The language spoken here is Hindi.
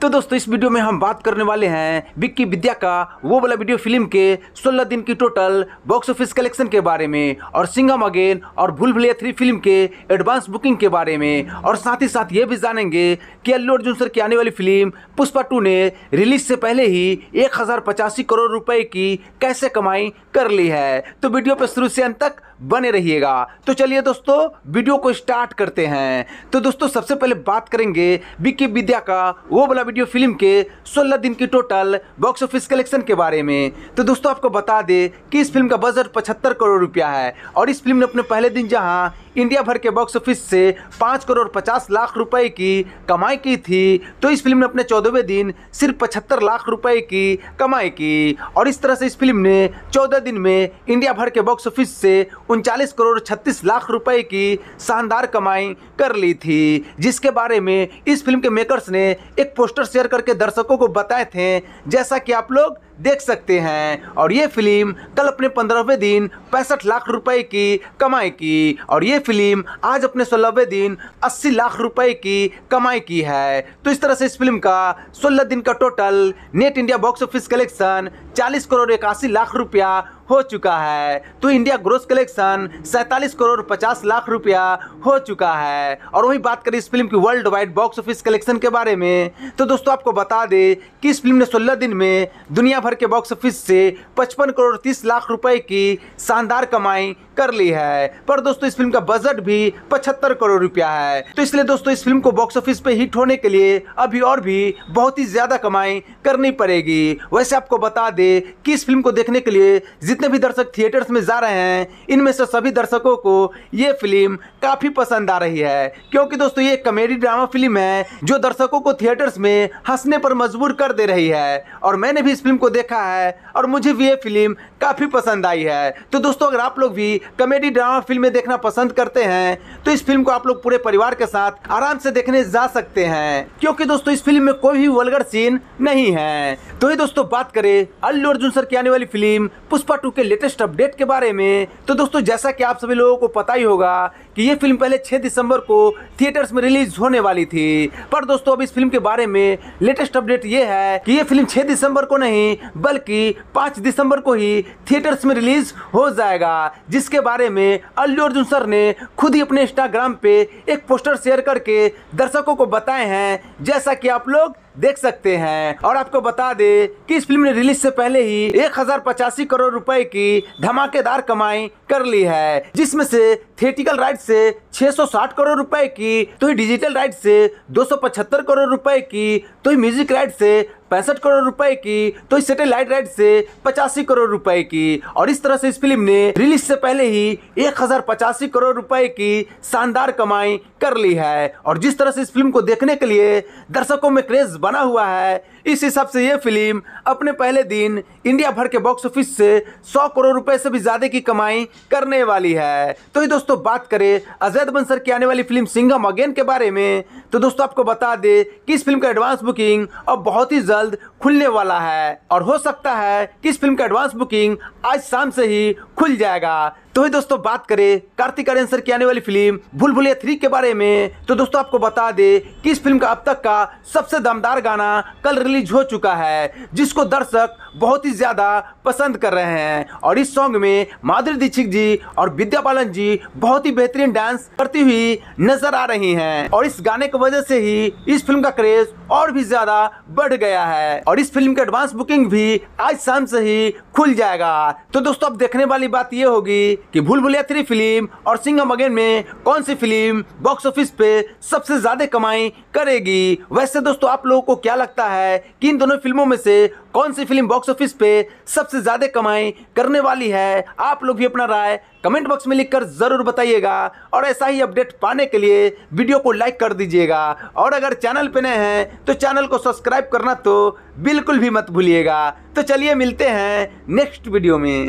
तो दोस्तों इस वीडियो में हम बात करने वाले हैं विक्की विद्या का वो वाला वीडियो फिल्म के 16 दिन की टोटल बॉक्स ऑफिस कलेक्शन के बारे में और सिंगम अगेन और भूल भुलिया थ्री फिल्म के एडवांस बुकिंग के बारे में और साथ ही साथ ये भी जानेंगे कि अल्लू अर्जुन सर की आने वाली फिल्म पुष्पा टू ने रिलीज से पहले ही एक करोड़ रुपए की कैसे कमाई कर ली है तो वीडियो पर शुरू से अंत तक बने रहिएगा तो चलिए दोस्तों वीडियो को स्टार्ट करते हैं तो दोस्तों सबसे पहले बात करेंगे विकी विद्या का वो वाला वीडियो फिल्म के 16 दिन की टोटल बॉक्स ऑफिस कलेक्शन के बारे में तो दोस्तों आपको बता दें कि इस फिल्म का बजट पचहत्तर करोड़ रुपया है और इस फिल्म ने अपने पहले दिन जहाँ इंडिया भर के बॉक्स ऑफिस से पाँच करोड़ पचास लाख रुपए की कमाई की थी तो इस फिल्म ने अपने चौदहवें दिन सिर्फ पचहत्तर लाख रुपए की कमाई की और इस तरह से इस फिल्म ने चौदह दिन में इंडिया भर के बॉक्स ऑफिस से उनचालीस करोड़ छत्तीस लाख रुपए की शानदार कमाई कर ली थी जिसके बारे में इस फिल्म के मेकर्स ने एक पोस्टर शेयर करके दर्शकों को बताए थे जैसा कि आप लोग देख सकते हैं और ये फिल्म कल अपने पंद्रहवें दिन पैंसठ लाख रुपए की कमाई की और ये फिल्म आज अपने सोलहवें दिन अस्सी लाख रुपए की कमाई की है तो इस तरह से इस फिल्म का सोलह दिन का total net India box office collection चालीस करोड़ इक्यासी लाख रुपया हो चुका है तो इंडिया ग्रोस कलेक्शन सैंतालीस करोड़ पचास लाख रुपया हो चुका है और वही बात करें इस फिल्म की worldwide box office collection के बारे में तो दोस्तों आपको बता दें कि इस फिल्म ने सोलह दिन में दुनिया भर के बॉक्स ऑफिस से पचपन करोड़ तीस लाख रुपए की शानदार कमाई कर ली है पर दोस्तों इस फिल्म का बजट भी पचहत्तर करोड़ रुपया है तो इसलिए दोस्तों इस फिल्म को बॉक्स ऑफिस पे हिट होने के लिए अभी और भी बहुत ही ज्यादा कमाई करनी पड़ेगी वैसे आपको बता दे कि इस फिल्म को देखने के लिए जितने जितने भी दर्शक थिएटर्स में जा रहे हैं इनमें से सभी दर्शकों को ये फिल्म काफ़ी पसंद आ रही है क्योंकि दोस्तों ये कॉमेडी ड्रामा फिल्म है जो दर्शकों को थिएटर्स में हंसने पर मजबूर कर दे रही है और मैंने भी इस फिल्म को देखा है और मुझे भी ये फिल्म काफ़ी पसंद आई है तो दोस्तों अगर आप लोग भी कॉमेडी ड्रामा फिल्में देखना पसंद करते हैं तो इस फिल्म को आप लोग पूरे परिवार के साथ आराम से देखने जा सकते हैं क्योंकि दोस्तों इस फिल्म में कोई भी वलगर सीन नहीं है तो ये दोस्तों बात करें अल्लू अर्जुन सर की आने वाली फिल्म पुष्पा टू टू के लेटेस्ट अपडेट के बारे में तो दोस्तों जैसा कि आप सभी लोगों को पता ही होगा कि ये फिल्म पहले 6 दिसंबर को थिएटर्स में रिलीज होने वाली थी पर दोस्तों अब इस फिल्म के बारे में लेटेस्ट अपडेट ये है कि ये फिल्म 6 दिसंबर को नहीं बल्कि 5 दिसंबर को ही थिएटर्स में रिलीज हो जाएगा जिसके बारे में अल्लू अर्जुन सर ने खुद ही अपने इंस्टाग्राम पे एक पोस्टर शेयर करके दर्शकों को बताए हैं जैसा कि आप लोग देख सकते हैं और आपको बता दे कि इस फिल्म ने रिलीज से पहले ही एक हजार पचासी करोड़ रुपए की धमाकेदार कमाई कर ली है जिसमें से थिएटिकल राइट से 660 करोड़ रुपए की तो ही डिजिटल राइट से 275 करोड़ रुपए की तो ही म्यूजिक राइट से पैंसठ करोड़ रुपए की तो इस सैटेलाइट राइट से पचासी करोड़ रुपए की और इस तरह से इस फिल्म ने रिलीज से पहले ही एक हजार पचासी करोड़ रुपए की शानदार कमाई कर ली है और जिस तरह से इस फिल्म को देखने के लिए दर्शकों में क्रेज बना हुआ है इस हिसाब से ये फिल्म अपने पहले दिन इंडिया भर के बॉक्स ऑफिस से 100 करोड़ रुपए से भी ज़्यादा की कमाई करने वाली है तो ये दोस्तों बात करें अजैद बंसर की आने वाली फिल्म सिंगम अगेन के बारे में तो दोस्तों आपको बता दें कि इस फिल्म का एडवांस बुकिंग अब बहुत ही ज्यादा जल्द खुलने वाला है और हो सकता है कि इस फिल्म का एडवांस बुकिंग आज शाम से ही खुल जाएगा तो ही दोस्तों बात करें कार्तिक आर्यन सर की आने वाली फिल्म भूल भुलिया थ्री के बारे में तो दोस्तों आपको बता दे कि इस फिल्म का अब तक का सबसे दमदार गाना कल रिलीज हो चुका है जिसको दर्शक बहुत ही ज़्यादा पसंद कर रहे हैं और इस सॉन्ग में माधुरी दीक्षित जी और विद्या बालन जी बहुत ही बेहतरीन डांस करती हुई नजर आ रही हैं और इस गाने की वजह से ही इस फिल्म का क्रेज और भी ज़्यादा बढ़ गया है और इस फिल्म का एडवांस बुकिंग भी आज शाम से ही खुल जाएगा तो दोस्तों अब देखने वाली बात यह होगी कि भूल भुलिया थ्री फिल्म और सिंगम अगेन में कौन सी फिल्म बॉक्स ऑफिस पे सबसे ज्यादा कमाई करेगी वैसे दोस्तों आप लोगों को क्या लगता है कि इन दोनों फिल्मों में से कौन सी फिल्म बॉक्स ऑफिस पे सबसे ज़्यादा कमाई करने वाली है आप लोग भी अपना राय कमेंट बॉक्स में लिखकर ज़रूर बताइएगा और ऐसा ही अपडेट पाने के लिए वीडियो को लाइक कर दीजिएगा और अगर चैनल पे नए हैं तो चैनल को सब्सक्राइब करना तो बिल्कुल भी मत भूलिएगा तो चलिए मिलते हैं नेक्स्ट वीडियो में